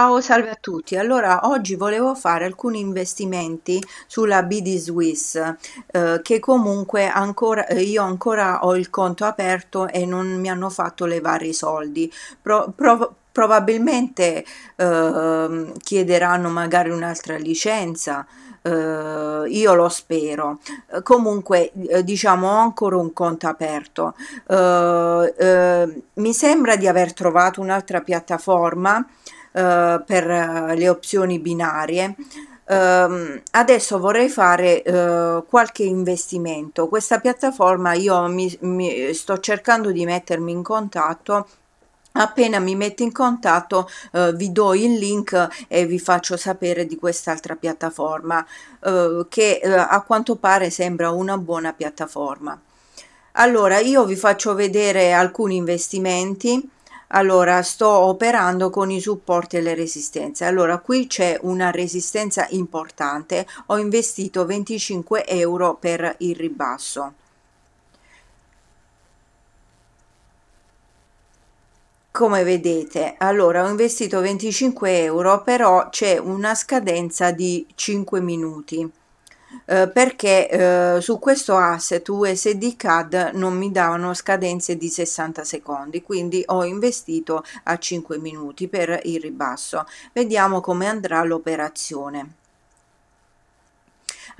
Ciao, salve a tutti. Allora, oggi volevo fare alcuni investimenti sulla BD Swiss, eh, che comunque ancora, eh, io ancora ho il conto aperto e non mi hanno fatto levare i soldi. Pro, pro, probabilmente eh, chiederanno magari un'altra licenza. Uh, io lo spero. Uh, comunque, uh, diciamo, ho ancora un conto aperto. mi sembra di aver trovato un'altra piattaforma eh, per eh, le opzioni binarie Uh, adesso vorrei fare uh, qualche investimento. Questa piattaforma io mi, mi, sto cercando di mettermi in contatto. Appena mi metto in contatto uh, vi do il link e vi faccio sapere di quest'altra piattaforma che a quanto pare sembra una buona piattaforma. Allora io vi faccio vedere alcuni investimenti allora, sto operando con i supporti e le resistenze. Allora, qui c'è una resistenza importante. Ho investito 25 euro per il ribasso. come vedete allora ho investito 25 euro però c'è una scadenza di 5 minuti eh, perché eh, su questo asset USD CAD non mi davano scadenze di 60 secondi quindi ho investito a 5 minuti per il ribasso vediamo come andrà l'operazione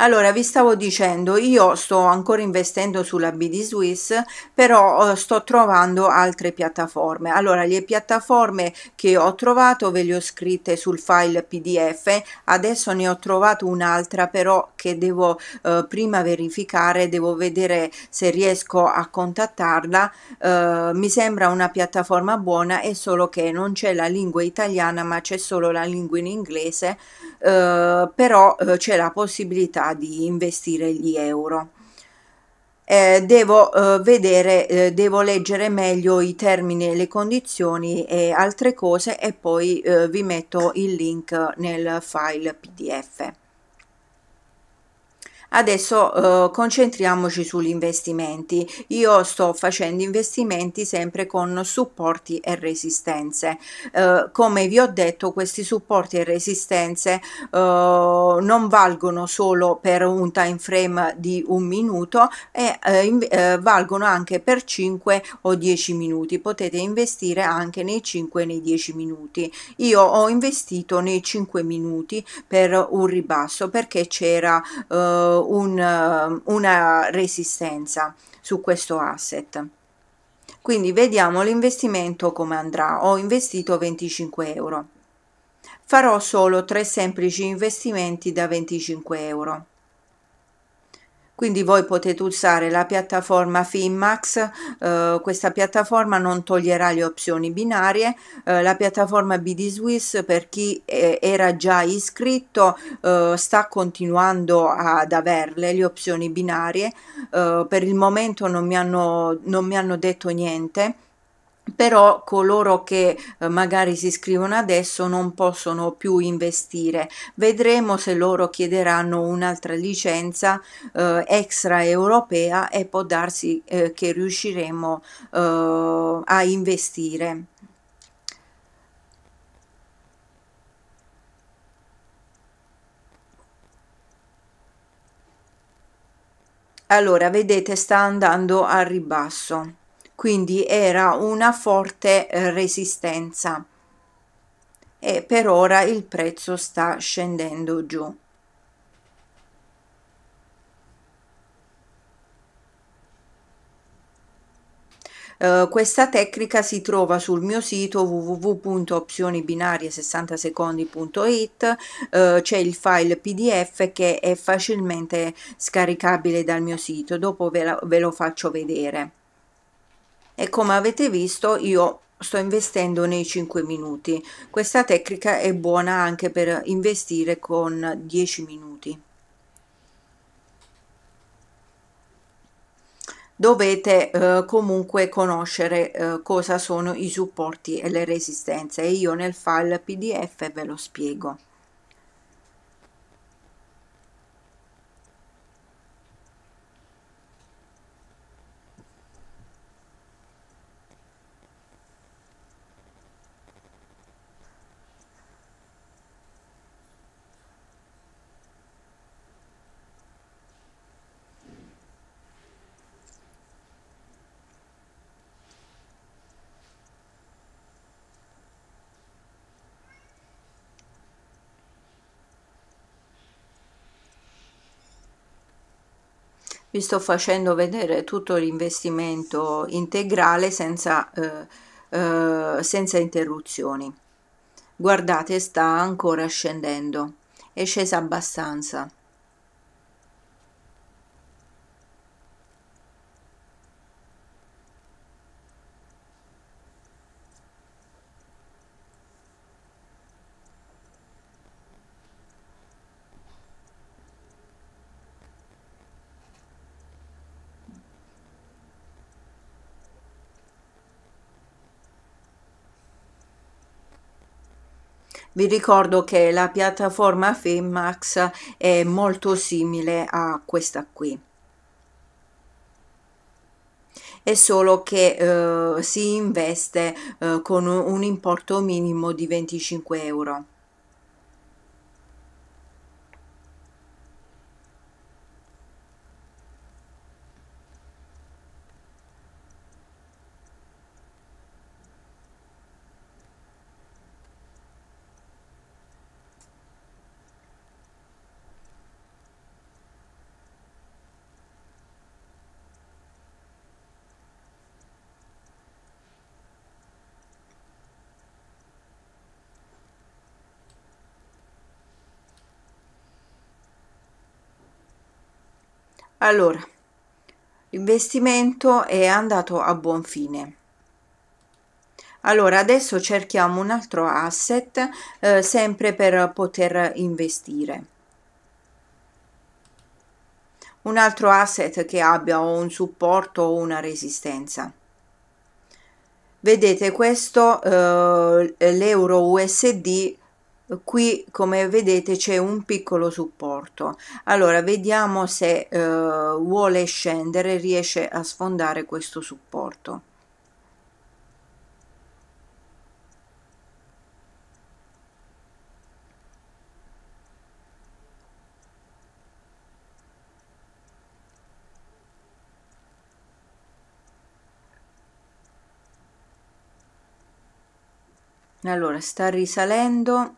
allora, vi stavo dicendo, io sto ancora investendo sulla BD Swiss, però eh, sto trovando altre piattaforme. Allora, le piattaforme che ho trovato ve le ho scritte sul file PDF. Adesso ne ho trovato un'altra, però che devo eh, prima verificare, devo vedere se riesco a contattarla. Eh, mi sembra una piattaforma buona, è solo che non c'è la lingua italiana, ma c'è solo la lingua in inglese. Eh, però eh, c'è la possibilità di investire gli euro. Eh, devo eh, vedere, eh, devo leggere meglio i termini, le condizioni e altre cose e poi vi metto il link nel file PDF. Adesso eh, concentriamoci sugli investimenti. Io sto facendo investimenti sempre con supporti e resistenze. Eh, come vi ho detto, questi supporti e resistenze eh, non valgono solo per un time frame di un minuto e eh, eh, valgono anche per 5 o 10 minuti. Potete investire anche nei 5 e nei 10 minuti. Io ho investito nei 5 minuti per un ribasso perché c'era eh, un, eh, una resistenza su questo asset quindi vediamo l'investimento come andrà ho investito 25 euro farò solo tre semplici investimenti da 25 euro quindi voi potete usare la piattaforma Finmax eh, questa piattaforma non toglierà le opzioni binarie eh, la piattaforma BD Swiss per chi eh, era già iscritto eh, sta continuando ad averle le opzioni binarie eh, per il momento non mi hanno, non mi hanno detto niente però coloro che eh, magari si iscrivono adesso non possono più investire. Vedremo se loro chiederanno un'altra licenza eh, extraeuropea e può darsi eh, che riusciremo eh, a investire. Allora, vedete, sta andando al ribasso quindi era una forte eh, resistenza e per ora il prezzo sta scendendo giù. Uh, questa tecnica si trova sul mio sito www.opzionibinarie60secondi.it uh, eh, c'è il file pdf che è facilmente scaricabile dal mio sito dopo ve, la, ve lo faccio vedere e come avete visto io sto investendo nei 5 minuti questa tecnica è buona anche per investire con 10 minuti dovete eh, comunque conoscere eh, cosa sono i supporti e le resistenze e io nel file pdf ve lo spiego vi sto facendo vedere tutto l'investimento integrale senza, eh, eh, senza interruzioni guardate sta ancora scendendo è scesa abbastanza Vi ricordo che la piattaforma Filmax è molto simile a questa qui è solo che eh, si investe eh, con un importo minimo di 25 euro. allora l'investimento è andato a buon fine allora adesso cerchiamo un altro asset eh, sempre per poter investire un altro asset che abbia o un supporto o una resistenza vedete questo eh, l'euro usd qui come vedete c'è un piccolo supporto allora vediamo se eh, vuole scendere riesce a sfondare questo supporto allora sta risalendo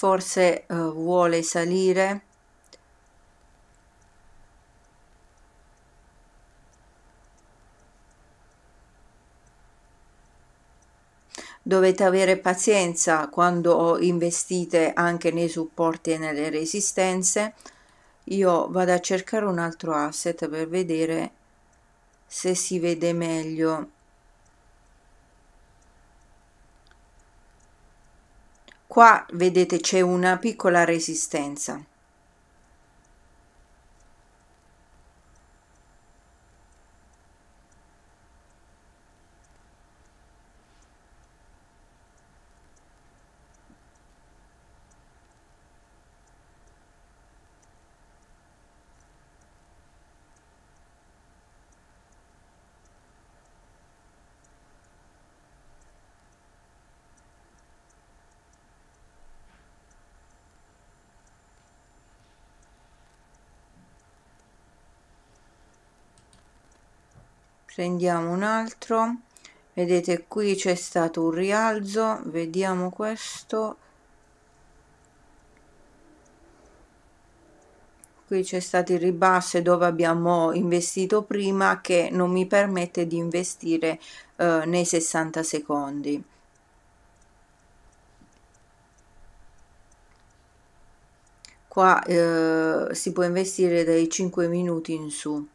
forse uh, vuole salire dovete avere pazienza quando investite anche nei supporti e nelle resistenze io vado a cercare un altro asset per vedere se si vede meglio Qua vedete c'è una piccola resistenza. prendiamo un altro vedete qui c'è stato un rialzo vediamo questo qui c'è stato il ribasso dove abbiamo investito prima che non mi permette di investire eh, nei 60 secondi qua eh, si può investire dai 5 minuti in su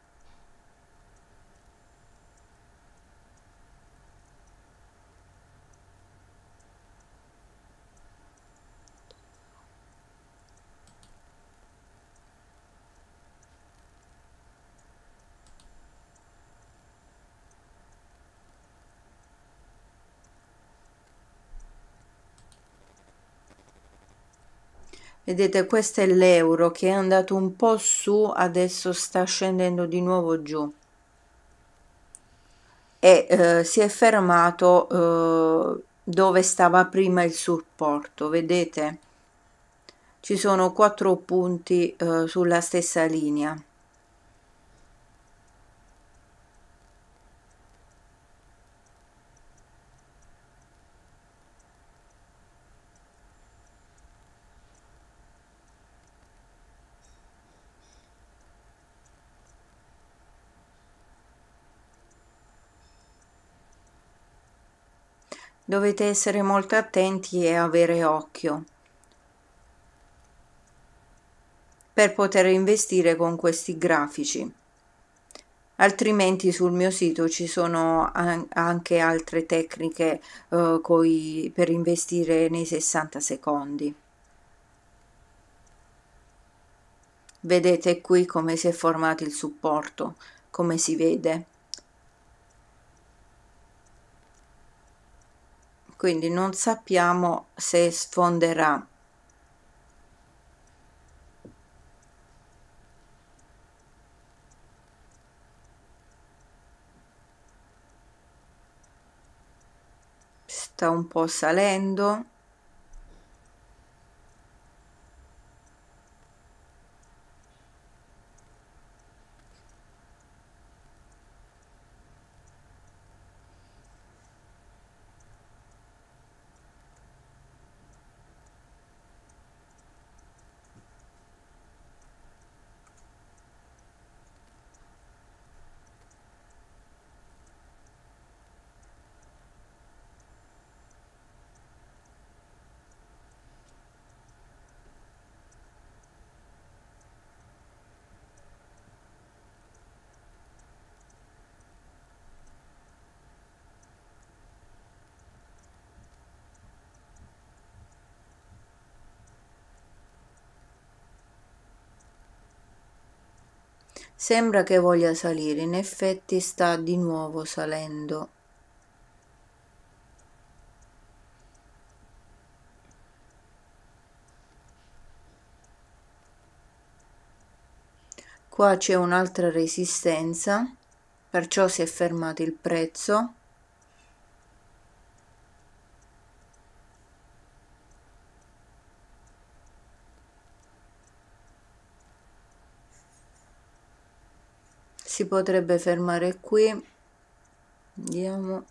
vedete questo è l'euro che è andato un po' su adesso sta scendendo di nuovo giù e eh, si è fermato eh, dove stava prima il supporto vedete ci sono quattro punti eh, sulla stessa linea Dovete essere molto attenti e avere occhio per poter investire con questi grafici. Altrimenti sul mio sito ci sono anche altre tecniche eh, coi, per investire nei 60 secondi. Vedete qui come si è formato il supporto, come si vede. quindi non sappiamo se sfonderà sta un po' salendo Sembra che voglia salire, in effetti sta di nuovo salendo. Qua c'è un'altra resistenza, perciò si è fermato il prezzo. si potrebbe fermare qui andiamo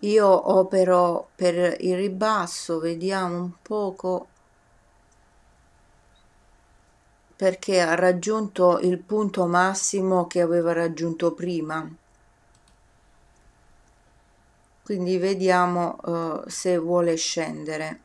io opero per il ribasso vediamo un poco perché ha raggiunto il punto massimo che aveva raggiunto prima quindi vediamo uh, se vuole scendere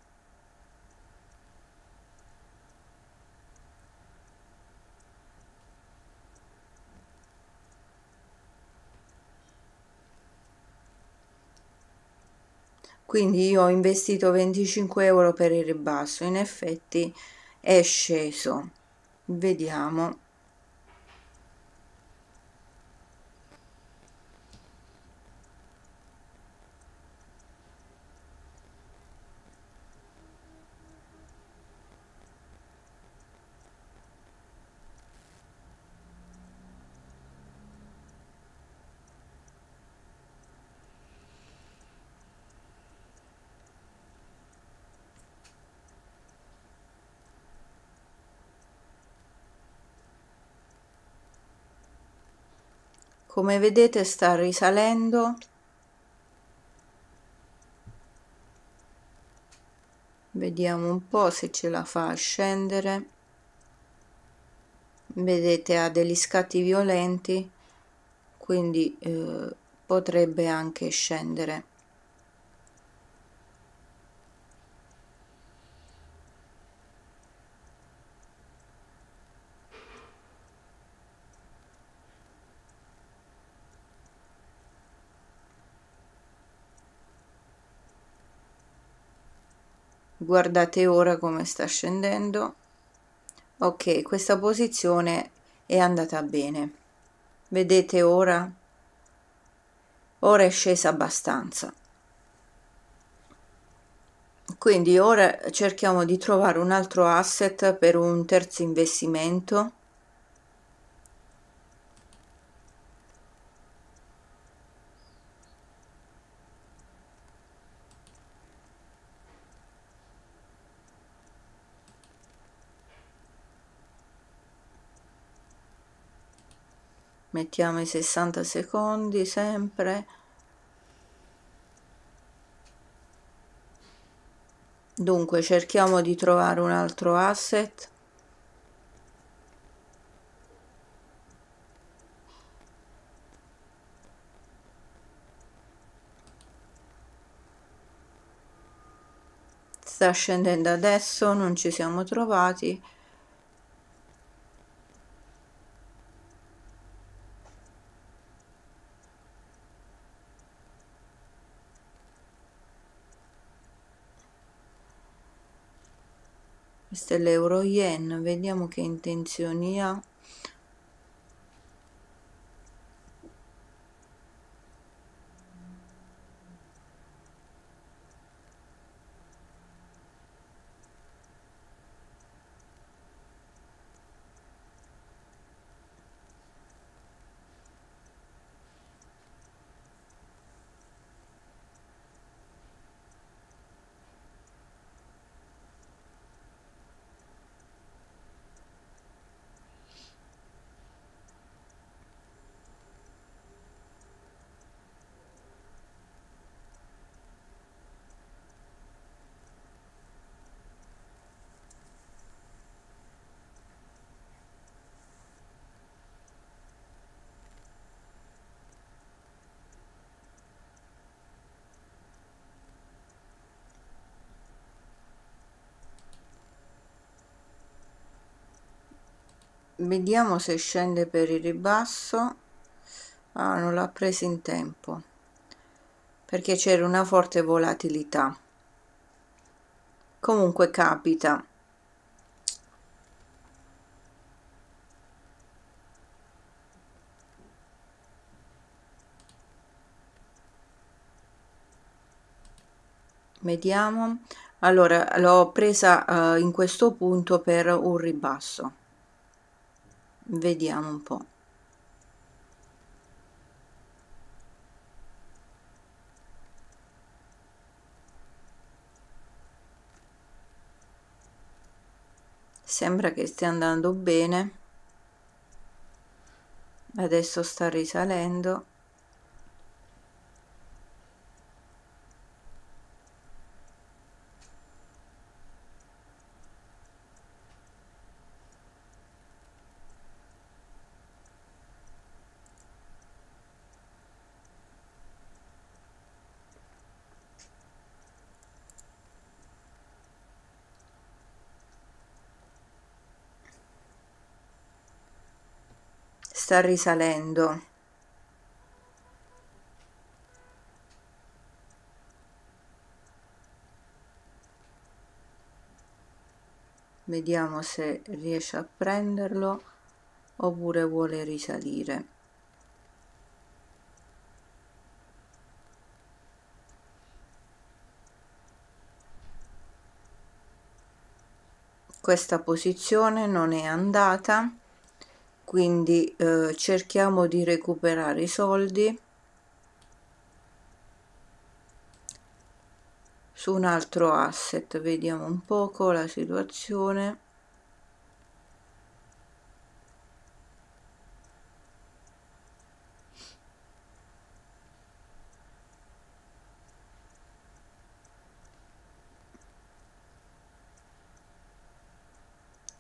quindi io ho investito 25 euro per il ribasso in effetti è sceso vediamo come vedete sta risalendo vediamo un po' se ce la fa a scendere vedete ha degli scatti violenti quindi eh, potrebbe anche scendere guardate ora come sta scendendo ok questa posizione è andata bene vedete ora ora è scesa abbastanza quindi ora cerchiamo di trovare un altro asset per un terzo investimento mettiamo i 60 secondi sempre dunque cerchiamo di trovare un altro asset sta scendendo adesso non ci siamo trovati questo euro yen vediamo che intenzioni ha vediamo se scende per il ribasso ah, non l'ha presa in tempo perché c'era una forte volatilità comunque capita vediamo allora l'ho presa eh, in questo punto per un ribasso vediamo un po' sembra che stia andando bene adesso sta risalendo sta risalendo. Vediamo se riesce a prenderlo oppure vuole risalire. questa posizione non è andata quindi eh, cerchiamo di recuperare i soldi su un altro asset vediamo un poco la situazione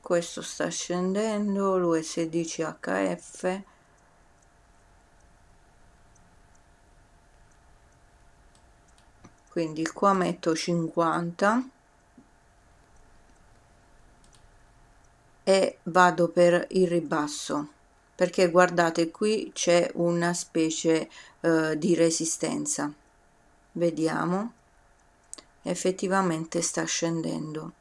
questo sta scendendo l'USDCHF quindi qua metto 50 e vado per il ribasso perché guardate qui c'è una specie eh, di resistenza vediamo effettivamente sta scendendo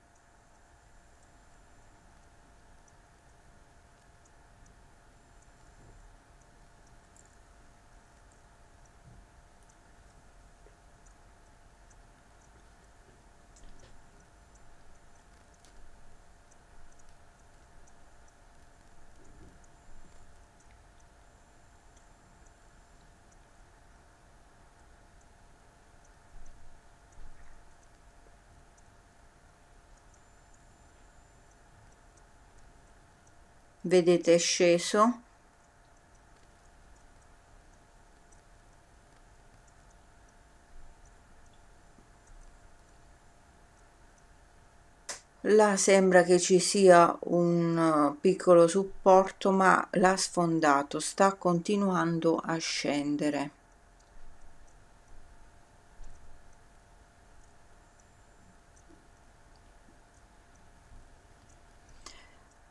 vedete è sceso là sembra che ci sia un uh, piccolo supporto ma l'ha sfondato sta continuando a scendere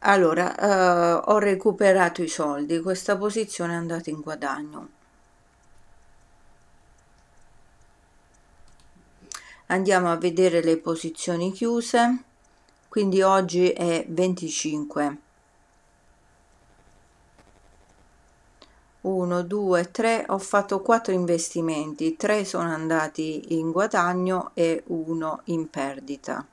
Allora, eh, ho recuperato i soldi, questa posizione è andata in guadagno. Andiamo a vedere le posizioni chiuse, quindi oggi è 25. 1, 2, 3, ho fatto quattro investimenti, 3 sono andati in guadagno e 1 in perdita.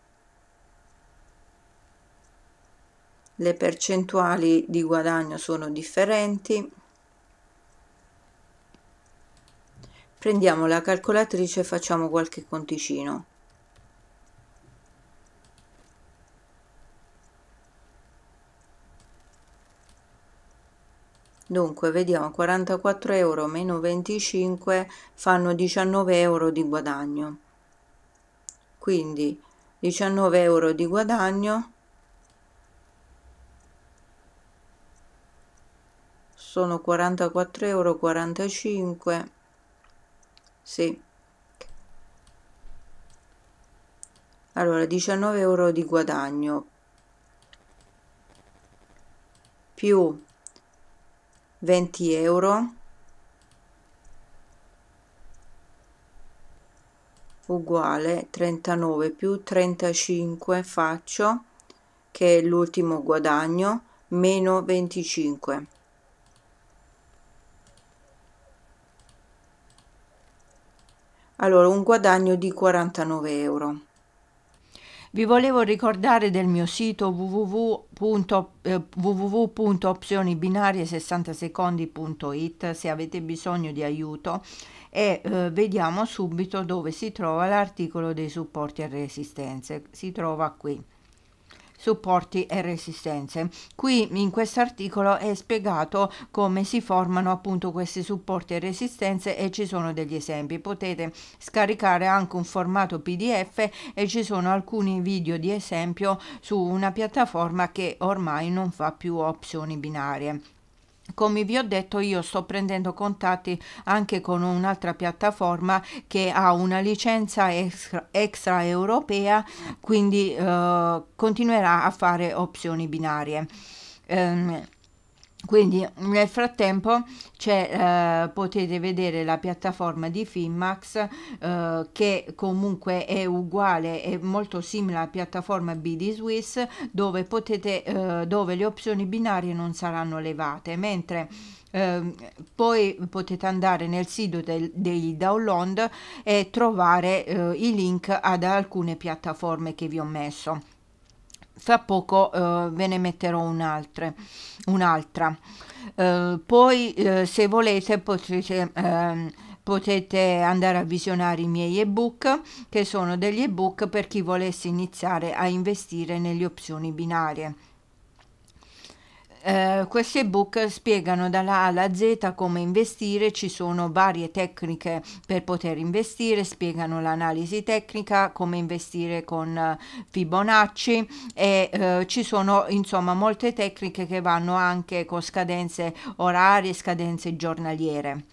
le percentuali di guadagno sono differenti prendiamo la calcolatrice e facciamo qualche conticino dunque vediamo 44 euro meno 25 fanno 19 euro di guadagno quindi 19 euro di guadagno sono 44,45 euro sì allora 19 euro di guadagno più 20 euro uguale 39 più 35 faccio che è l'ultimo guadagno meno 25 Allora, un guadagno di 49 euro. Vi volevo ricordare del mio sito www.opzionibinarie60secondi.it eh, se avete bisogno di aiuto e eh, vediamo subito dove si trova l'articolo dei supporti e resistenze. Si trova qui supporti e resistenze. Qui in questo articolo è spiegato come si formano appunto questi supporti e resistenze e ci sono degli esempi. Potete scaricare anche un formato PDF e ci sono alcuni video di esempio su una piattaforma che ormai non fa più opzioni binarie come vi ho detto io sto prendendo contatti anche con un'altra piattaforma che ha una licenza extra, extra europea quindi eh, continuerà a fare opzioni binarie um, quindi nel frattempo eh, potete vedere la piattaforma di Finmax eh, che comunque è uguale è molto simile alla piattaforma BD Swiss dove, potete, eh, dove le opzioni binarie non saranno levate mentre ehm, poi potete andare nel sito dei download e trovare eh, i link ad alcune piattaforme che vi ho messo tra poco eh, ve ne metterò un'altra. un'altra. Eh, poi eh, se volete potrete, ehm, potete andare a visionare i miei ebook che sono degli ebook per chi volesse iniziare a investire nelle opzioni binarie. Eh, questi ebook spiegano dalla A alla Z come investire, ci sono varie tecniche per poter investire, spiegano l'analisi tecnica, come investire con eh, Fibonacci e eh, ci sono insomma molte tecniche che vanno anche con scadenze orarie, scadenze giornaliere.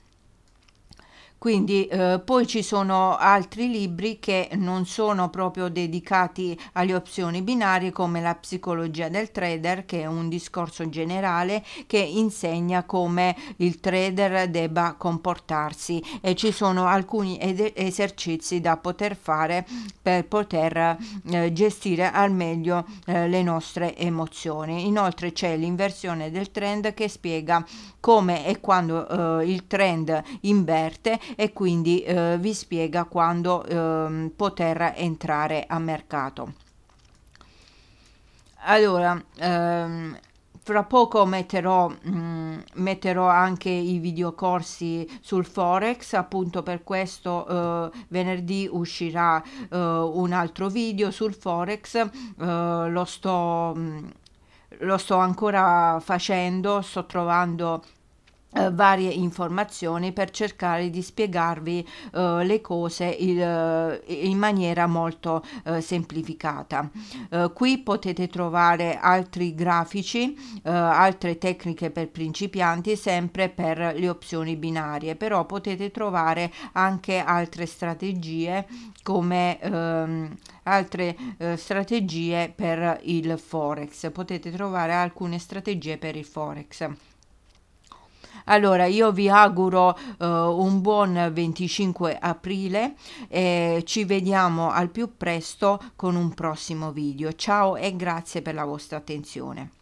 Quindi eh, poi ci sono altri libri che non sono proprio dedicati alle opzioni binarie come la psicologia del trader che è un discorso generale che insegna come il trader debba comportarsi e ci sono alcuni esercizi da poter fare per poter eh, gestire al meglio eh, le nostre emozioni. Inoltre c'è l'inversione del trend che spiega come e quando eh, il trend inverte e quindi eh, vi spiega quando eh, poter entrare a mercato. Allora, ehm, fra poco metterò, mh, mm, metterò, anche i videocorsi sul Forex, appunto per questo eh, venerdì uscirà eh, un altro video sul Forex, eh, lo, sto, mh, mm, lo sto ancora facendo, sto trovando eh, varie informazioni per cercare di spiegarvi eh, le cose il, eh, in maniera molto eh, semplificata. Eh, qui potete trovare altri grafici, altre tecniche per principianti, sempre per le opzioni binarie, però potete trovare anche altre strategie come ehm, altre strategie per il forex. Potete trovare alcune strategie per il forex. Allora, io vi auguro eh, un buon 25 aprile e ci vediamo al più presto con un prossimo video. Ciao e grazie per la vostra attenzione.